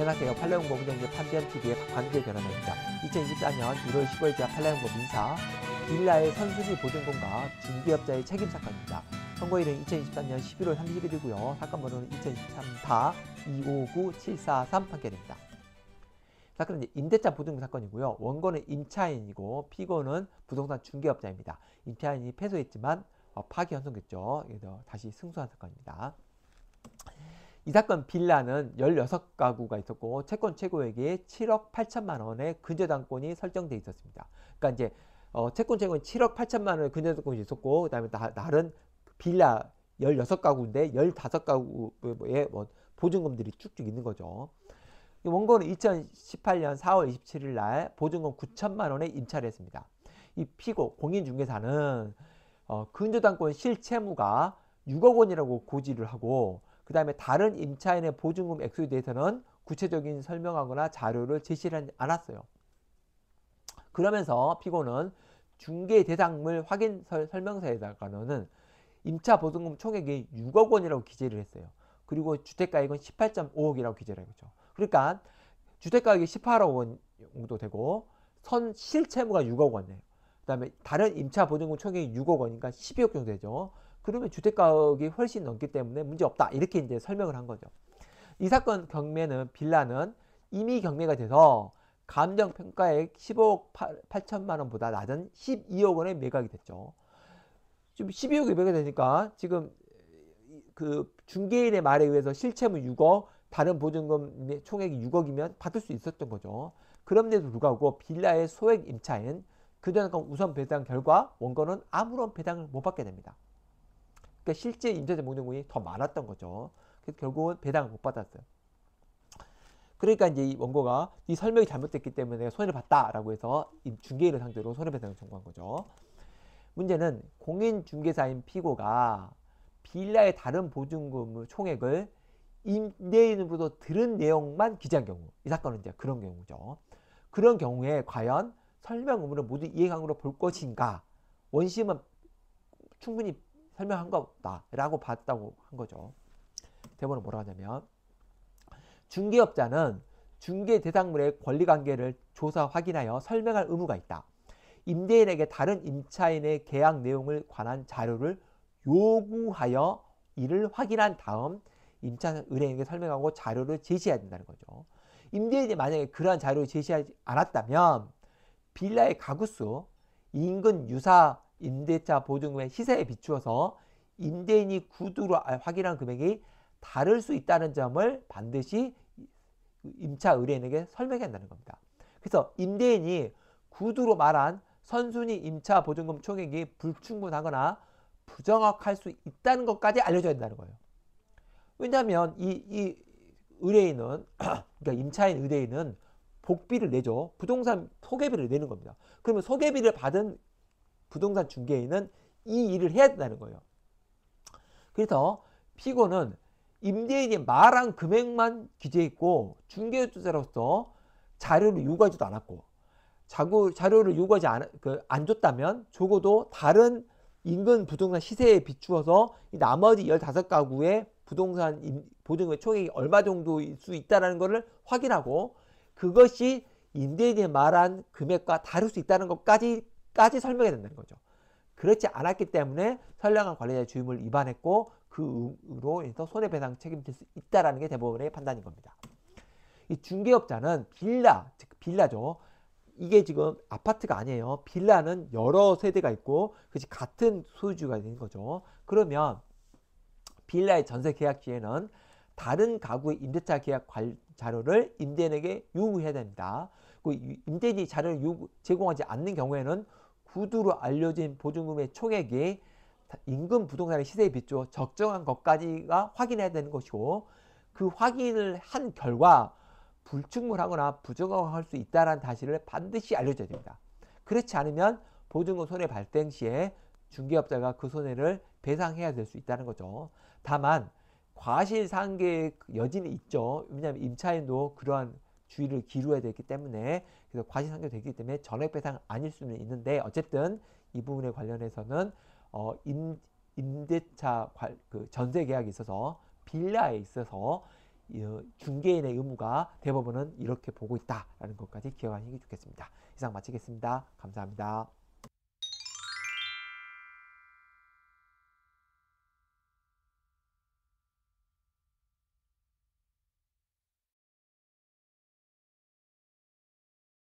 안녕하세요. 팔레온고문정제 판비안TV의 박광길 변호사입니다. 2024년 1월 15일 자 팔레온고 민사 빌라의 선수지 보증금과 중개업자의 책임 사건입니다. 선고일은 2023년 11월 30일이고요. 사건 번호는 2023다 259743 판결입니다. 사건은 임대차 보증금 사건이고요. 원고는 임차인이고 피고는 부동산 중개업자입니다. 임차인이 패소했지만 어, 파기환송됐죠. 그래서 다시 승소한 사건입니다. 이 사건 빌라는 16가구가 있었고 채권 최고액이 7억 8천만 원의 근저당권이 설정돼 있었습니다. 그러니까 이제 어, 채권 최고액 7억 8천만 원의 근저당권이 있었고 그다음에 나, 다른 빌라 16가구인데 15가구의 뭐 보증금들이 쭉쭉 있는 거죠. 원고는 2018년 4월 27일 날 보증금 9천만 원에 임차를 했습니다. 이 피고 공인중개사는 어, 근저당권 실채무가 6억 원이라고 고지를 하고 그 다음에 다른 임차인의 보증금 액수에 대해서는 구체적인 설명하거나 자료를 제시하지 않았어요. 그러면서 피고는 중개 대상물 확인 설명서에다가는 임차 보증금 총액이 6억 원이라고 기재를 했어요. 그리고 주택가액은 18.5억이라고 기재를 했죠. 그러니까 주택가액이 18억 원 정도 되고 선 실채무가 6억 원이에요. 그 다음에 다른 임차 보증금 총액이 6억 원이니까 12억 정도 되죠. 그러면 주택 가격이 훨씬 넘기 때문에 문제 없다. 이렇게 이제 설명을 한 거죠. 이 사건 경매는 빌라는 이미 경매가 돼서 감정 평가액 15억 8, 천만 원보다 낮은 12억 원에 매각이 됐죠. 지금 12억에 매각이 되니까 지금 그 중개인의 말에 의해서 실체물 6억, 다른 보증금 총액이 6억이면 받을 수 있었던 거죠. 그럼에도 불구하고 빌라의 소액 임차인, 그전과 우선 배당 결과 원건은 아무런 배당을 못 받게 됩니다. 그러니까 실제 임대차 목록물이 더 많았던 거죠. 그래서 결국은 배당을 못 받았어요. 그러니까 이제 이 원고가 이 설명이 잘못됐기 때문에 손해를 봤다라고 해서 중개인을 상대로 손해배상을 청구한 거죠. 문제는 공인중개사인 피고가 빌라의 다른 보증금 총액을 임대인으로부터 들은 내용만 기재한 경우 이 사건은 이제 그런 경우죠. 그런 경우에 과연 설명 의무를 모두 이해관계로 볼 것인가 원심은 충분히 설명한 것다라고 봤다고 한 거죠. 대본은 뭐라 하냐면 중개업자는 중개 대상물의 권리관계를 조사 확인하여 설명할 의무가 있다. 임대인에게 다른 임차인의 계약 내용을 관한 자료를 요구하여 이를 확인한 다음 임차은행에게 설명하고 자료를 제시해야 된다는 거죠. 임대인이 만약에 그러한 자료를 제시하지 않았다면 빌라의 가구수, 인근 유사 임대차 보증금의 시세에 비추어서 임대인이 구두로 아, 확인한 금액이 다를 수 있다는 점을 반드시 임차 의뢰인에게 설명해야 한다는 겁니다. 그래서 임대인이 구두로 말한 선순위 임차 보증금 총액이 불충분하거나 부정확할 수 있다는 것까지 알려줘야 된다는 거예요. 왜냐하면 이, 이 의뢰인은 그러니까 임차인 의뢰인은 복비를 내죠. 부동산 소개비를 내는 겁니다. 그러면 소개비를 받은 부동산 중개인은 이 일을 해야 된다는 거예요. 그래서 피고는 임대인이 말한 금액만 기재했고 중개조사로서 자료를 요구하지도 않았고 자구, 자료를 요구하지 않, 그, 안 줬다면 적어도 다른 인근 부동산 시세에 비추어서 나머지 15가구의 부동산 보증금 총액이 얼마 정도일 수 있다는 것을 확인하고 그것이 임대인이 말한 금액과 다를 수 있다는 것까지 까지 설명해야 된다는 거죠. 그렇지 않았기 때문에 선량한 관리자의 주임을 위반했고 그 의로 인해서 손해배상 책임질 수있다는게 대법원의 판단인 겁니다. 이 중개업자는 빌라, 즉 빌라죠. 이게 지금 아파트가 아니에요. 빌라는 여러 세대가 있고 그지 같은 소유주가 되는 거죠. 그러면 빌라의 전세 계약 시에는 다른 가구의 임대차 계약 자료를 임대인에게 요구해야 됩니다. 그 임대인이 자료를 요구, 제공하지 않는 경우에는 구두로 알려진 보증금의 총액이 임금 부동산의 시세에 비추어 적정한 것까지가 확인해야 되는 것이고 그 확인을 한 결과 불충분하거나 부정확할 수 있다는 사실을 반드시 알려줘야 됩니다. 그렇지 않으면 보증금 손해 발생 시에 중개업자가 그 손해를 배상해야 될 수 있다는 거죠. 다만 과실상계 여지는 있죠. 왜냐하면 임차인도 그러한 주의를 기울여야 되기 때문에 그래서 과실상계 되기 때문에 전액 배상 아닐 수는 있는데 어쨌든 이 부분에 관련해서는 어, 임, 임대차 관, 그 전세 계약이 있어서 빌라에 있어서 중개인의 의무가 대법원은 이렇게 보고 있다라는 것까지 기억하시기 좋겠습니다. 이상 마치겠습니다. 감사합니다.